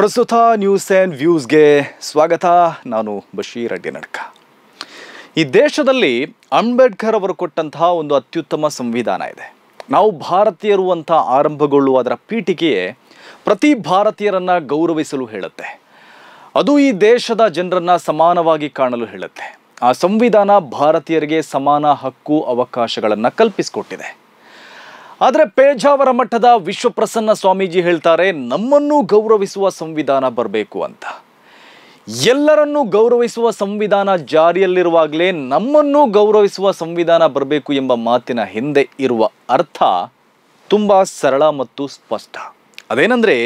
ಪ್ರಸ್ತುತ news and ವ್ಯೂಸ್ಗೆ ಸ್ವಾಗತ ನಾನು ಬಶೀರ್ ನಡ್ಕ ಈ ದೇಶದಲ್ಲಿ ಅಂಬೇಡ್ಕರ್ ಅವರು ಕೊಟ್ಟಂತಹ ಒಂದು ಅತ್ಯುತ್ತಮ ಸಂವಿಧಾನ ಇದೆ ನಾವು ಭಾರತೀಯರು ಅಂತ ಆರಂಭಗೊಳ್ಳುವ ಅದರ ಪೀಠಿಕೆಯೇ ಪ್ರತಿ ಭಾರತೀಯರನ್ನು ಗೌರವಿಸಲು ಹೇಳುತ್ತೆ ಅದು ಈ ದೇಶದ ಜನರನ್ನು ಸಮಾನವಾಗಿ ಕಾಣಲು ಹೇಳುತ್ತೆ ಆ ಸಂವಿಧಾನ ಭಾರತೀಯರಿಗೆ ಸಮಾನ ಹಕ್ಕು ಅವಕಾಶಗಳನ್ನು ಕಲ್ಪಿಸಿಕೊಟ್ಟಿದೆ ಆದರೆ ಪೇಜಾವರ ಮಠದ ವಿಶ್ವಪ್ರಸನ್ನ ಸ್ವಾಮೀಜಿ ಹೇಳ್ತಾರೆ ನಮ್ಮನ್ನು ಗೌರವಿಸುವ ಸಂವಿಧಾನ ಬರಬೇಕು ಅಂತ ಎಲ್ಲರನ್ನೂ ಗೌರವಿಸುವ ಸಂವಿಧಾನ ಜಾರಿಯಲ್ಲಿರುವಾಗಲೇ ನಮ್ಮನ್ನು ಗೌರವಿಸುವ ಸಂವಿಧಾನ ಬರಬೇಕು ಎಂಬ ಮಾತಿನ ಹಿಂದೆ ಇರುವ ಅರ್ಥ ತುಂಬ ಸರಳ ಮತ್ತು ಸ್ಪಷ್ಟ ಅದೇನೆಂದರೆ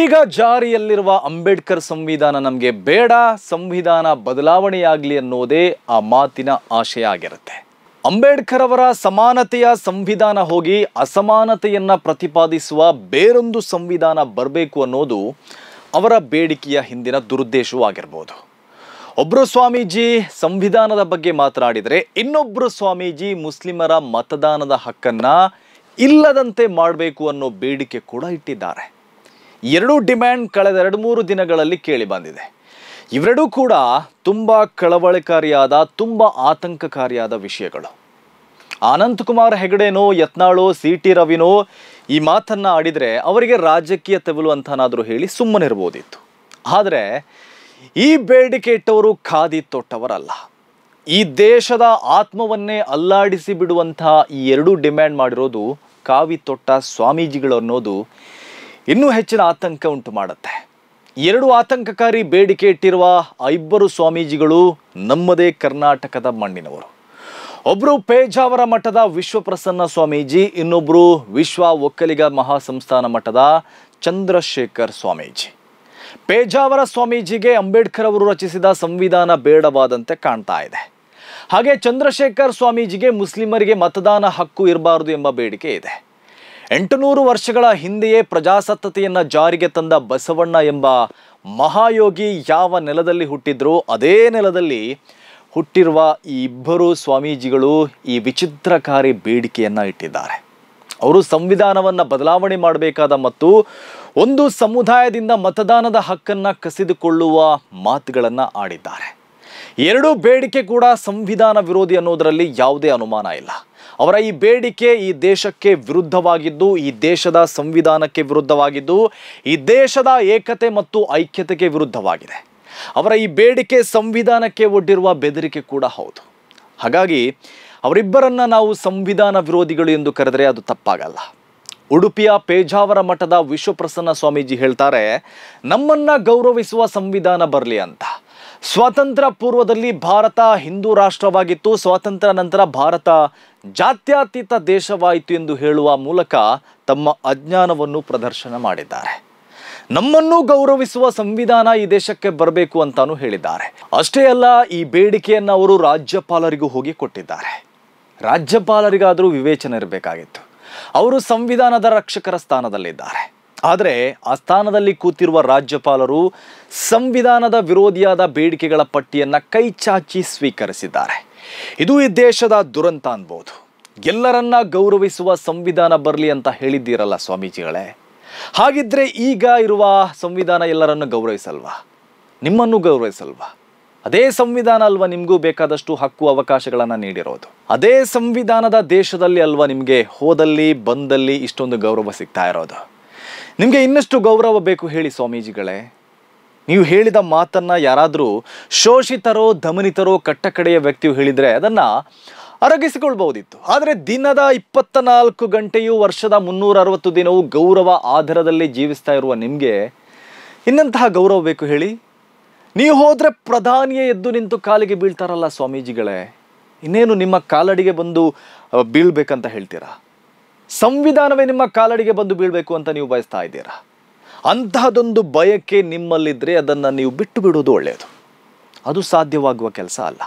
ಈಗ ಜಾರಿಯಲ್ಲಿರುವ ಅಂಬೇಡ್ಕರ್ ಸಂವಿಧಾನ ನಮಗೆ ಬೇಡ ಸಂವಿಧಾನ ಬದಲಾವಣೆಯಾಗಲಿ ಅನ್ನೋದೇ ಆ ಮಾತಿನ ಆಶಯ ಆಗಿರುತ್ತೆ ಅಂಬೇಡ್ಕರ್ ಅವರ ಸಮಾನತೆಯ ಸಂವಿಧಾನ ಹೋಗಿ ಅಸಮಾನತೆಯನ್ನ ಪ್ರತಿಪಾದಿಸುವ ಬೇರೊಂದು ಸಂವಿಧಾನ ಬರಬೇಕು ಅನ್ನೋದು ಅವರ ಬೇಡಿಕೆಯ ಹಿಂದಿನ ದುರುದ್ದೇಶವಾಗಿರ್ಬೋದು ಒಬ್ಬರು ಸ್ವಾಮೀಜಿ ಸಂವಿಧಾನದ ಬಗ್ಗೆ ಮಾತನಾಡಿದರೆ ಇನ್ನೊಬ್ಬರು ಸ್ವಾಮೀಜಿ ಮುಸ್ಲಿಮರ ಮತದಾನದ ಹಕ್ಕನ್ನು ಇಲ್ಲದಂತೆ ಮಾಡಬೇಕು ಅನ್ನೋ ಬೇಡಿಕೆ ಕೂಡ ಇಟ್ಟಿದ್ದಾರೆ ಎರಡೂ ಡಿಮ್ಯಾಂಡ್ ಕಳೆದ ಎರಡು ಮೂರು ದಿನಗಳಲ್ಲಿ ಕೇಳಿ ಬಂದಿದೆ ಇವೆರಡೂ ಕೂಡ ತುಂಬ ಕಳವಳಕಾರಿಯಾದ ತುಂಬ ಆತಂಕಕಾರಿಯಾದ ವಿಷಯಗಳು ಅನಂತಕುಮಾರ್ ಹೆಗಡೆನೋ ಯತ್ನಾಳೋ ಸಿ ಟಿ ರವಿನೋ ಈ ಮಾತನ್ನು ಆಡಿದರೆ ಅವರಿಗೆ ರಾಜಕೀಯ ತೆಗಲು ಅಂತನಾದರೂ ಹೇಳಿ ಸುಮ್ಮನಿರ್ಬೋದಿತ್ತು ಆದರೆ ಈ ಬೇಡಿಕೆ ಇಟ್ಟವರು ಖಾದಿ ತೊಟ್ಟವರಲ್ಲ ಈ ದೇಶದ ಆತ್ಮವನ್ನೇ ಅಲ್ಲಾಡಿಸಿ ಬಿಡುವಂತಹ ಈ ಎರಡೂ ಡಿಮ್ಯಾಂಡ್ ಮಾಡಿರೋದು ಕಾವಿ ತೊಟ್ಟ ಸ್ವಾಮೀಜಿಗಳು ಅನ್ನೋದು ಇನ್ನೂ ಹೆಚ್ಚಿನ ಆತಂಕ ಉಂಟು ಮಾಡುತ್ತೆ ಎರಡು ಆತಂಕಕಾರಿ ಬೇಡಿಕೆ ಇಟ್ಟಿರುವ ಇಬ್ಬರು ಸ್ವಾಮೀಜಿಗಳು ನಮ್ಮದೇ ಕರ್ನಾಟಕದ ಮಣ್ಣಿನವರು ಒಬ್ಬರು ಪೇಜಾವರ ಮಠದ ವಿಶ್ವಪ್ರಸನ್ನ ಸ್ವಾಮೀಜಿ ಇನ್ನೊಬ್ಬರು ವಿಶ್ವ ಒಕ್ಕಲಿಗ ಮಹಾಸಂಸ್ಥಾನ ಮಠದ ಚಂದ್ರಶೇಖರ್ ಸ್ವಾಮೀಜಿ ಪೇಜಾವರ ಸ್ವಾಮೀಜಿಗೆ ಅಂಬೇಡ್ಕರ್ ಅವರು ರಚಿಸಿದ ಸಂವಿಧಾನ ಬೇಡವಾದಂತೆ ಕಾಣ್ತಾ ಇದೆ ಹಾಗೆ ಚಂದ್ರಶೇಖರ್ ಸ್ವಾಮೀಜಿಗೆ ಮುಸ್ಲಿಮರಿಗೆ ಮತದಾನ ಹಕ್ಕು ಇರಬಾರದು ಎಂಬ ಬೇಡಿಕೆ ಇದೆ ಎಂಟುನೂರು ವರ್ಷಗಳ ಹಿಂದೆಯೇ ಪ್ರಜಾಸತ್ತತೆಯನ್ನು ಜಾರಿಗೆ ತಂದ ಬಸವಣ್ಣ ಎಂಬ ಮಹಾಯೋಗಿ ಯಾವ ನೆಲದಲ್ಲಿ ಹುಟ್ಟಿದ್ರೋ ಅದೇ ನೆಲದಲ್ಲಿ ಹುಟ್ಟಿರುವ ಈ ಇಬ್ಬರು ಸ್ವಾಮೀಜಿಗಳು ಈ ವಿಚಿತ್ರಕಾರಿ ಬೇಡಿಕೆಯನ್ನು ಇಟ್ಟಿದ್ದಾರೆ ಅವರು ಸಂವಿಧಾನವನ್ನು ಬದಲಾವಣೆ ಮಾಡಬೇಕಾದ ಮತ್ತು ಒಂದು ಸಮುದಾಯದಿಂದ ಮತದಾನದ ಹಕ್ಕನ್ನು ಕಸಿದುಕೊಳ್ಳುವ ಮಾತುಗಳನ್ನು ಆಡಿದ್ದಾರೆ ಎರಡೂ ಬೇಡಿಕೆ ಕೂಡ ಸಂವಿಧಾನ ವಿರೋಧಿ ಅನ್ನೋದರಲ್ಲಿ ಯಾವುದೇ ಅನುಮಾನ ಇಲ್ಲ ಅವರ ಈ ಬೇಡಿಕೆ ಈ ದೇಶಕ್ಕೆ ವಿರುದ್ಧವಾಗಿದ್ದು ಈ ದೇಶದ ಸಂವಿಧಾನಕ್ಕೆ ವಿರುದ್ಧವಾಗಿದ್ದು ಈ ದೇಶದ ಏಕತೆ ಮತ್ತು ಐಕ್ಯತೆಗೆ ವಿರುದ್ಧವಾಗಿದೆ ಅವರ ಈ ಬೇಡಿಕೆ ಸಂವಿಧಾನಕ್ಕೆ ಒಡ್ಡಿರುವ ಬೆದರಿಕೆ ಕೂಡ ಹೌದು ಹಾಗಾಗಿ ಅವರಿಬ್ಬರನ್ನ ನಾವು ಸಂವಿಧಾನ ವಿರೋಧಿಗಳು ಎಂದು ಕರೆದರೆ ಅದು ತಪ್ಪಾಗಲ್ಲ ಉಡುಪಿಯ ಪೇಜಾವರ ಮಠದ ವಿಶ್ವಪ್ರಸನ್ನ ಸ್ವಾಮೀಜಿ ಹೇಳ್ತಾರೆ ನಮ್ಮನ್ನ ಗೌರವಿಸುವ ಸಂವಿಧಾನ ಬರಲಿ ಅಂತ ಸ್ವಾತಂತ್ರ್ಯ ಪೂರ್ವದಲ್ಲಿ ಭಾರತ ಹಿಂದೂ ರಾಷ್ಟ್ರವಾಗಿತ್ತು ಸ್ವಾತಂತ್ರ್ಯ ನಂತರ ಭಾರತ ಜಾತ್ಯತೀತ ದೇಶವಾಯಿತು ಎಂದು ಹೇಳುವ ಮೂಲಕ ತಮ್ಮ ಅಜ್ಞಾನವನ್ನು ಪ್ರದರ್ಶನ ಮಾಡಿದ್ದಾರೆ ನಮ್ಮನ್ನು ಗೌರವಿಸುವ ಸಂವಿಧಾನ ಈ ದೇಶಕ್ಕೆ ಬರಬೇಕು ಅಂತಾನು ಹೇಳಿದ್ದಾರೆ ಅಷ್ಟೇ ಅಲ್ಲ ಈ ಬೇಡಿಕೆಯನ್ನು ಅವರು ರಾಜ್ಯಪಾಲರಿಗೂ ಹೋಗಿ ಕೊಟ್ಟಿದ್ದಾರೆ ರಾಜ್ಯಪಾಲರಿಗಾದರೂ ವಿವೇಚನೆ ಇರಬೇಕಾಗಿತ್ತು ಅವರು ಸಂವಿಧಾನದ ರಕ್ಷಕರ ಸ್ಥಾನದಲ್ಲಿದ್ದಾರೆ ಆದರೆ ಆ ಸ್ಥಾನದಲ್ಲಿ ಕೂತಿರುವ ರಾಜ್ಯಪಾಲರು ಸಂವಿಧಾನದ ವಿರೋಧಿಯಾದ ಬೇಡಿಕೆಗಳ ಪಟ್ಟಿಯನ್ನು ಕೈಚಾಚಿ ಸ್ವೀಕರಿಸಿದ್ದಾರೆ ಇದು ಈ ದೇಶದ ದುರಂತ ಅನ್ಬೋದು ಎಲ್ಲರನ್ನ ಗೌರವಿಸುವ ಸಂವಿಧಾನ ಬರಲಿ ಅಂತ ಹೇಳಿದ್ದೀರಲ್ಲ ಸ್ವಾಮೀಜಿಗಳೇ ಹಾಗಿದ್ರೆ ಈಗ ಇರುವ ಸಂವಿಧಾನ ಎಲ್ಲರನ್ನು ಗೌರವಿಸಲ್ವಾ ನಿಮ್ಮನ್ನು ಗೌರವಿಸಲ್ವಾ ಅದೇ ಸಂವಿಧಾನ ಅಲ್ವಾ ನಿಮಗೂ ಬೇಕಾದಷ್ಟು ಹಕ್ಕು ಅವಕಾಶಗಳನ್ನು ನೀಡಿರೋದು ಅದೇ ಸಂವಿಧಾನದ ದೇಶದಲ್ಲಿ ಅಲ್ವಾ ನಿಮಗೆ ಹೋದಲ್ಲಿ ಬಂದಲ್ಲಿ ಇಷ್ಟೊಂದು ಗೌರವ ಸಿಗ್ತಾ ಇರೋದು ನಿಮಗೆ ಇನ್ನಷ್ಟು ಗೌರವ ಬೇಕು ಹೇಳಿ ಸ್ವಾಮೀಜಿಗಳೇ ನೀವು ಹೇಳಿದ ಮಾತನ್ನು ಯಾರಾದರೂ ಶೋಷಿತರೋ ದಮನಿತರೋ ಕಟ್ಟಕಡೆಯ ವ್ಯಕ್ತಿಯು ಹೇಳಿದರೆ ಅದನ್ನು ಅರಗಿಸಿಕೊಳ್ಬಹುದಿತ್ತು ಆದರೆ ದಿನದ ಇಪ್ಪತ್ತ ನಾಲ್ಕು ಗಂಟೆಯು ವರ್ಷದ ಮುನ್ನೂರ ಅರವತ್ತು ದಿನವೂ ಗೌರವ ಆಧಾರದಲ್ಲಿ ಜೀವಿಸ್ತಾ ಇರುವ ನಿಮಗೆ ಇನ್ನಂತಹ ಗೌರವ ಬೇಕು ಹೇಳಿ ನೀವು ಹೋದರೆ ಪ್ರಧಾನಿಯೇ ಎದ್ದು ನಿಂತು ಕಾಲಿಗೆ ಬೀಳ್ತಾರಲ್ಲ ಸ್ವಾಮೀಜಿಗಳೇ ಇನ್ನೇನು ನಿಮ್ಮ ಕಾಲಡಿಗೆ ಬಂದು ಬೀಳ್ಬೇಕಂತ ಹೇಳ್ತೀರಾ ಸಂವಿಧಾನವೇ ನಿಮ್ಮ ಕಾಲಡಿಗೆ ಬಂದು ಬೀಳಬೇಕು ಅಂತ ನೀವು ಬಯಸ್ತಾ ಇದ್ದೀರಾ ಅಂತಹದೊಂದು ಬಯಕೆ ನಿಮ್ಮಲ್ಲಿದ್ದರೆ ಅದನ್ನು ನೀವು ಬಿಟ್ಟು ಬಿಡುವುದು ಒಳ್ಳೆಯದು ಅದು ಸಾಧ್ಯವಾಗುವ ಕೆಲಸ ಅಲ್ಲ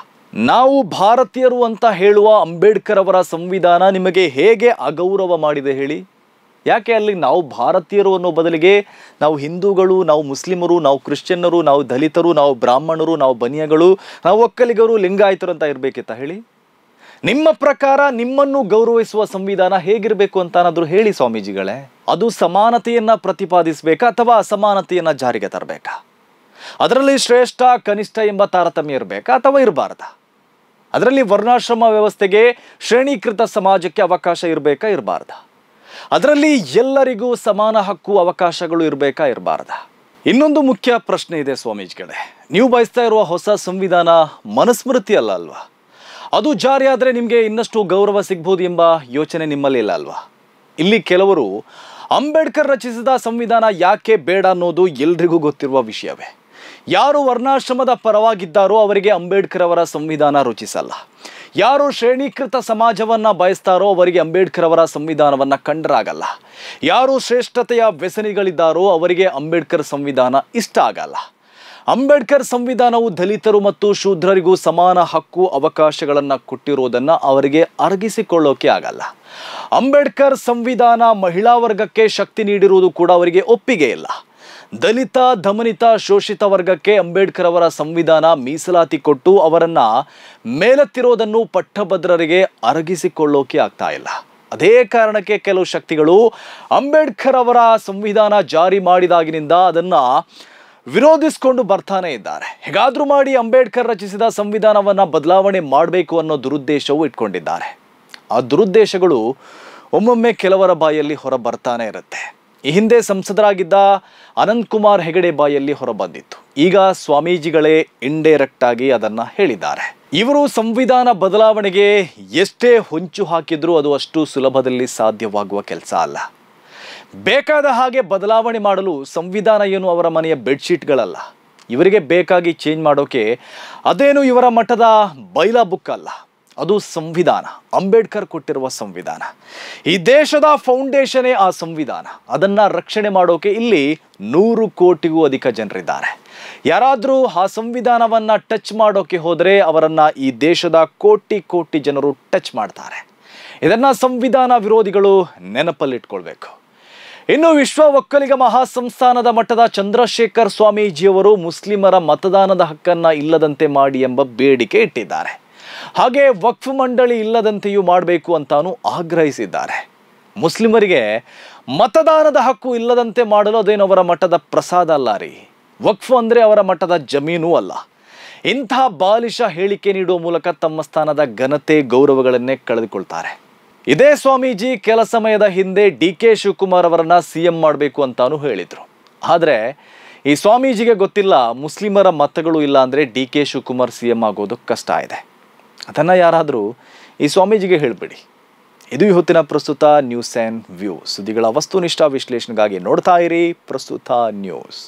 ನಾವು ಭಾರತೀಯರು ಅಂತ ಹೇಳುವ ಅಂಬೇಡ್ಕರ್ ಅವರ ಸಂವಿಧಾನ ನಿಮಗೆ ಹೇಗೆ ಅಗೌರವ ಮಾಡಿದೆ ಹೇಳಿ ಯಾಕೆ ಅಲ್ಲಿ ನಾವು ಭಾರತೀಯರು ಅನ್ನೋ ಬದಲಿಗೆ ನಾವು ಹಿಂದೂಗಳು ನಾವು ಮುಸ್ಲಿಮರು ನಾವು ಕ್ರಿಶ್ಚಿಯನ್ನರು ನಾವು ದಲಿತರು ನಾವು ಬ್ರಾಹ್ಮಣರು ನಾವು ಬನಿಯಗಳು ನಾವು ಒಕ್ಕಲಿಗರು ಲಿಂಗಾಯಿತರು ಅಂತ ಇರಬೇಕಿತ್ತ ಹೇಳಿ ನಿಮ್ಮ ಪ್ರಕಾರ ನಿಮ್ಮನ್ನು ಗೌರವಿಸುವ ಸಂವಿಧಾನ ಹೇಗಿರಬೇಕು ಅಂತಾನಾದ್ರೂ ಹೇಳಿ ಸ್ವಾಮೀಜಿಗಳೇ ಅದು ಸಮಾನತೆಯನ್ನ ಪ್ರತಿಪಾದಿಸಬೇಕಾ ಅಥವಾ ಅಸಮಾನತೆಯನ್ನ ಜಾರಿಗೆ ತರಬೇಕಾ ಅದರಲ್ಲಿ ಶ್ರೇಷ್ಠ ಕನಿಷ್ಠ ಎಂಬ ತಾರತಮ್ಯ ಇರಬೇಕಾ ಅಥವಾ ಇರಬಾರ್ದ ಅದರಲ್ಲಿ ವರ್ಣಾಶ್ರಮ ವ್ಯವಸ್ಥೆಗೆ ಶ್ರೇಣೀಕೃತ ಸಮಾಜಕ್ಕೆ ಅವಕಾಶ ಇರಬೇಕಾ ಇರಬಾರ್ದ ಅದರಲ್ಲಿ ಎಲ್ಲರಿಗೂ ಸಮಾನ ಹಕ್ಕು ಅವಕಾಶಗಳು ಇರಬೇಕಾ ಇರಬಾರ್ದ ಇನ್ನೊಂದು ಮುಖ್ಯ ಪ್ರಶ್ನೆ ಇದೆ ಸ್ವಾಮೀಜಿಗಳೇ ನೀವು ಬಯಸ್ತಾ ಇರುವ ಹೊಸ ಸಂವಿಧಾನ ಮನುಸ್ಮೃತಿ ಅಲ್ಲ ಅಲ್ವಾ ಅದು ಜಾರಿ ಆದರೆ ನಿಮಗೆ ಇನ್ನಷ್ಟು ಗೌರವ ಸಿಗ್ಬೋದು ಎಂಬ ಯೋಚನೆ ನಿಮ್ಮಲ್ಲಿ ಇಲ್ಲ ಅಲ್ವಾ ಇಲ್ಲಿ ಕೆಲವರು ಅಂಬೇಡ್ಕರ್ ರಚಿಸಿದ ಸಂವಿಧಾನ ಯಾಕೆ ಬೇಡ ಅನ್ನೋದು ಎಲ್ರಿಗೂ ಗೊತ್ತಿರುವ ವಿಷಯವೇ ಯಾರು ವರ್ಣಾಶ್ರಮದ ಪರವಾಗಿದ್ದಾರೋ ಅವರಿಗೆ ಅಂಬೇಡ್ಕರ್ ಅವರ ಸಂವಿಧಾನ ರುಚಿಸಲ್ಲ ಯಾರು ಶ್ರೇಣೀಕೃತ ಸಮಾಜವನ್ನು ಬಯಸ್ತಾರೋ ಅವರಿಗೆ ಅಂಬೇಡ್ಕರ್ ಅವರ ಸಂವಿಧಾನವನ್ನು ಕಂಡರಾಗಲ್ಲ ಯಾರು ಶ್ರೇಷ್ಠತೆಯ ವ್ಯಸನಿಗಳಿದ್ದಾರೋ ಅವರಿಗೆ ಅಂಬೇಡ್ಕರ್ ಸಂವಿಧಾನ ಇಷ್ಟ ಆಗಲ್ಲ ಅಂಬೇಡ್ಕರ್ ಸಂವಿಧಾನವು ದಲಿತರು ಮತ್ತು ಶೂದ್ರರಿಗೂ ಸಮಾನ ಹಕ್ಕು ಅವಕಾಶಗಳನ್ನು ಕೊಟ್ಟಿರುವುದನ್ನು ಅವರಿಗೆ ಅರಗಿಸಿಕೊಳ್ಳೋಕೆ ಆಗಲ್ಲ ಅಂಬೇಡ್ಕರ್ ಸಂವಿಧಾನ ಮಹಿಳಾ ವರ್ಗಕ್ಕೆ ಶಕ್ತಿ ನೀಡಿರುವುದು ಕೂಡ ಅವರಿಗೆ ಒಪ್ಪಿಗೆ ಇಲ್ಲ ದಲಿತ ದಮನಿತ ಶೋಷಿತ ವರ್ಗಕ್ಕೆ ಅಂಬೇಡ್ಕರ್ ಅವರ ಸಂವಿಧಾನ ಮೀಸಲಾತಿ ಕೊಟ್ಟು ಅವರನ್ನು ಮೇಲೆತ್ತಿರೋದನ್ನು ಪಟ್ಟಭದ್ರರಿಗೆ ಅರಗಿಸಿಕೊಳ್ಳೋಕೆ ಆಗ್ತಾ ಇಲ್ಲ ಅದೇ ಕಾರಣಕ್ಕೆ ಕೆಲವು ಶಕ್ತಿಗಳು ಅಂಬೇಡ್ಕರ್ ಅವರ ಸಂವಿಧಾನ ಜಾರಿ ಮಾಡಿದಾಗಿನಿಂದ ಅದನ್ನು ವಿರೋಧಿಸಿಕೊಂಡು ಬರ್ತಾನೆ ಇದ್ದಾರೆ ಹೇಗಾದರೂ ಮಾಡಿ ಅಂಬೇಡ್ಕರ್ ರಚಿಸಿದ ಸಂವಿಧಾನವನ್ನು ಬದಲಾವಣೆ ಮಾಡಬೇಕು ಅನ್ನೋ ದುರುದ್ದೇಶವೂ ಇಟ್ಕೊಂಡಿದ್ದಾರೆ ಆ ದುರುದ್ದೇಶಗಳು ಒಮ್ಮೊಮ್ಮೆ ಕೆಲವರ ಬಾಯಲ್ಲಿ ಹೊರ ಬರ್ತಾನೆ ಇರುತ್ತೆ ಈ ಹಿಂದೆ ಸಂಸದರಾಗಿದ್ದ ಅನಂತಕುಮಾರ್ ಹೆಗಡೆ ಬಾಯಲ್ಲಿ ಹೊರಬಂದಿತ್ತು ಈಗ ಸ್ವಾಮೀಜಿಗಳೇ ಇಂಡೈರೆಕ್ಟ್ ಆಗಿ ಅದನ್ನು ಹೇಳಿದ್ದಾರೆ ಇವರು ಸಂವಿಧಾನ ಬದಲಾವಣೆಗೆ ಎಷ್ಟೇ ಹೊಂಚು ಹಾಕಿದ್ರೂ ಅದು ಅಷ್ಟು ಸುಲಭದಲ್ಲಿ ಸಾಧ್ಯವಾಗುವ ಕೆಲಸ ಅಲ್ಲ ಬೇಕಾದ ಹಾಗೆ ಬದಲಾವಣೆ ಮಾಡಲು ಸಂವಿಧಾನ ಏನು ಅವರ ಮನೆಯ ಬೆಡ್ಶೀಟ್ಗಳಲ್ಲ ಇವರಿಗೆ ಬೇಕಾಗಿ ಚೇಂಜ್ ಮಾಡೋಕೆ ಅದೇನು ಇವರ ಮಠದ ಬೈಲ ಬುಕ್ ಅಲ್ಲ ಅದು ಸಂವಿಧಾನ ಅಂಬೇಡ್ಕರ್ ಕೊಟ್ಟಿರುವ ಸಂವಿಧಾನ ಈ ದೇಶದ ಫೌಂಡೇಶನೇ ಆ ಸಂವಿಧಾನ ಅದನ್ನು ರಕ್ಷಣೆ ಮಾಡೋಕೆ ಇಲ್ಲಿ ನೂರು ಕೋಟಿಗೂ ಅಧಿಕ ಜನರಿದ್ದಾರೆ ಯಾರಾದರೂ ಆ ಸಂವಿಧಾನವನ್ನು ಟಚ್ ಮಾಡೋಕೆ ಹೋದರೆ ಅವರನ್ನು ಈ ದೇಶದ ಕೋಟಿ ಕೋಟಿ ಜನರು ಟಚ್ ಮಾಡ್ತಾರೆ ಇದನ್ನು ಸಂವಿಧಾನ ವಿರೋಧಿಗಳು ನೆನಪಲ್ಲಿಟ್ಕೊಳ್ಬೇಕು ಇನ್ನು ವಿಶ್ವ ಒಕ್ಕಲಿಗ ಮಹಾಸಂಸ್ಥಾನದ ಮಠದ ಚಂದ್ರಶೇಖರ್ ಸ್ವಾಮೀಜಿಯವರು ಮುಸ್ಲಿಮರ ಮತದಾನದ ಹಕ್ಕನ್ನು ಇಲ್ಲದಂತೆ ಮಾಡಿ ಎಂಬ ಬೇಡಿಕೆ ಇಟ್ಟಿದ್ದಾರೆ ಹಾಗೆ ವಕ್ಫ್ ಮಂಡಳಿ ಇಲ್ಲದಂತೆಯೂ ಮಾಡಬೇಕು ಅಂತಾನು ಆಗ್ರಹಿಸಿದ್ದಾರೆ ಮುಸ್ಲಿಮರಿಗೆ ಮತದಾನದ ಹಕ್ಕು ಇಲ್ಲದಂತೆ ಮಾಡಲು ಅದೇನು ಅವರ ಮಠದ ಪ್ರಸಾದ ಅಲ್ಲ ರೀ ವಕ್ಫ್ ಅಂದರೆ ಅವರ ಮಠದ ಜಮೀನೂ ಅಲ್ಲ ಇಂತಹ ಬಾಲಿಶ ಹೇಳಿಕೆ ನೀಡುವ ಮೂಲಕ ತಮ್ಮ ಸ್ಥಾನದ ಘನತೆ ಗೌರವಗಳನ್ನೇ ಕಳೆದುಕೊಳ್ತಾರೆ ಇದೇ ಸ್ವಾಮೀಜಿ ಕೆಲ ಸಮಯದ ಹಿಂದೆ ಡಿ ಕೆ ಶಿವಕುಮಾರ್ ಅವರನ್ನ ಸಿಎಂ ಮಾಡಬೇಕು ಅಂತಾನು ಹೇಳಿದ್ರು ಆದರೆ ಈ ಸ್ವಾಮೀಜಿಗೆ ಗೊತ್ತಿಲ್ಲ ಮುಸ್ಲಿಮರ ಮತಗಳು ಇಲ್ಲ ಅಂದರೆ D K Shivakumar C M ಆಗೋದು ಕಷ್ಟ ಇದೆ ಅದನ್ನು ಯಾರಾದರೂ ಈ ಸ್ವಾಮೀಜಿಗೆ ಹೇಳಿಬಿಡಿ ಇದು ಇವತ್ತಿನ ಪ್ರಸ್ತುತ ನ್ಯೂಸ್ ಆ್ಯಂಡ್ ವ್ಯೂ ಸುದ್ದಿಗಳ ವಸ್ತುನಿಷ್ಠ ವಿಶ್ಲೇಷಣೆಗಾಗಿ ನೋಡ್ತಾ ಇರಿ ಪ್ರಸ್ತುತ ನ್ಯೂಸ್